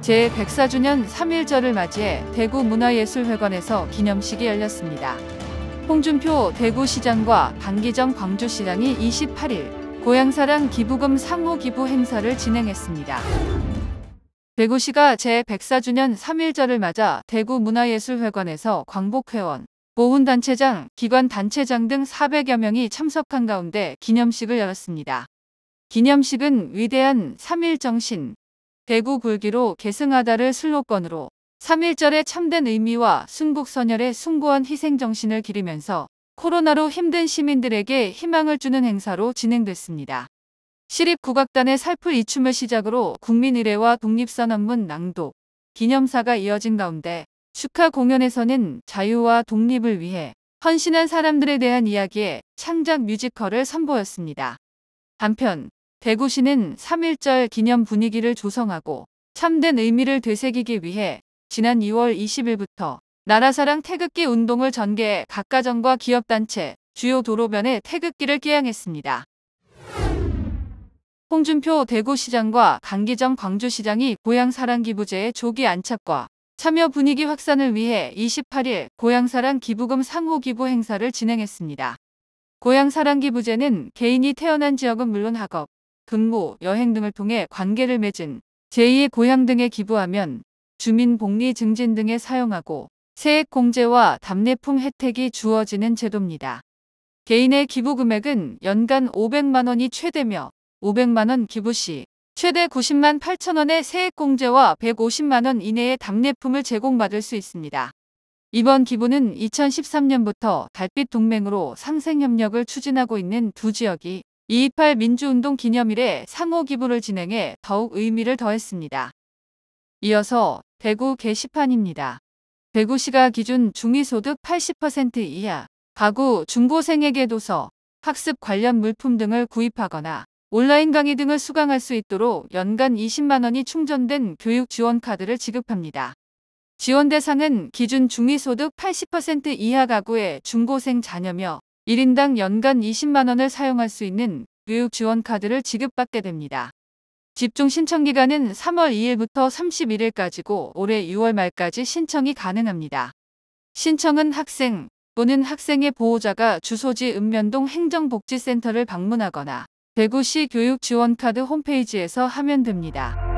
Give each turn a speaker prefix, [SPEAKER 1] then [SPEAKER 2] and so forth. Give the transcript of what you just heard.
[SPEAKER 1] 제104주년 3일절을 맞이해 대구문화예술회관에서 기념식이 열렸습니다. 홍준표 대구시장과 방기정 광주시장이 28일 고향사랑 기부금 상호 기부 행사를 진행했습니다. 대구시가 제104주년 3일절을 맞아 대구문화예술회관에서 광복회원, 보훈단체장, 기관단체장 등 400여 명이 참석한 가운데 기념식을 열었습니다. 기념식은 위대한 3일 정신, 대구 굴기로 계승하다를 슬로건으로 3.1절의 참된 의미와 순국선열의 숭고한 희생정신을 기리면서 코로나로 힘든 시민들에게 희망을 주는 행사로 진행됐습니다. 시립국악단의 살풀 이춤을 시작으로 국민의례와 독립선언문 낭독, 기념사가 이어진 가운데 축하 공연에서는 자유와 독립을 위해 헌신한 사람들에 대한 이야기에 창작 뮤지컬을 선보였습니다. 한편 대구시는 3.1절 기념 분위기를 조성하고 참된 의미를 되새기기 위해 지난 2월 20일부터 나라사랑 태극기 운동을 전개해 각 가정과 기업단체, 주요 도로변에 태극기를 끼양했습니다. 홍준표 대구시장과 강기정 광주시장이 고향사랑 기부제의 조기 안착과 참여 분위기 확산을 위해 28일 고향사랑 기부금 상호 기부 행사를 진행했습니다. 고향사랑 기부제는 개인이 태어난 지역은 물론 학업, 근무, 여행 등을 통해 관계를 맺은 제2의 고향 등에 기부하면 주민 복리 증진 등에 사용하고 세액 공제와 답례품 혜택이 주어지는 제도입니다. 개인의 기부 금액은 연간 500만 원이 최대며 500만 원 기부 시 최대 90만 8천 원의 세액 공제와 150만 원 이내의 답례품을 제공받을 수 있습니다. 이번 기부는 2013년부터 달빛 동맹으로 상생 협력을 추진하고 있는 두 지역이 2.28 민주운동 기념일에 상호 기부를 진행해 더욱 의미를 더했습니다. 이어서 대구 게시판입니다. 대구시가 기준 중위소득 80% 이하, 가구 중고생에게 도서, 학습 관련 물품 등을 구입하거나 온라인 강의 등을 수강할 수 있도록 연간 20만원이 충전된 교육 지원 카드를 지급합니다. 지원 대상은 기준 중위소득 80% 이하 가구의 중고생 자녀며 1인당 연간 20만원을 사용할 수 있는 교육 지원 카드를 지급받게 됩니다. 집중 신청 기간은 3월 2일부터 31일까지고 올해 6월 말까지 신청이 가능합니다. 신청은 학생 또는 학생의 보호자가 주소지 읍면동 행정복지센터를 방문하거나 대구시 교육지원카드 홈페이지에서 하면 됩니다.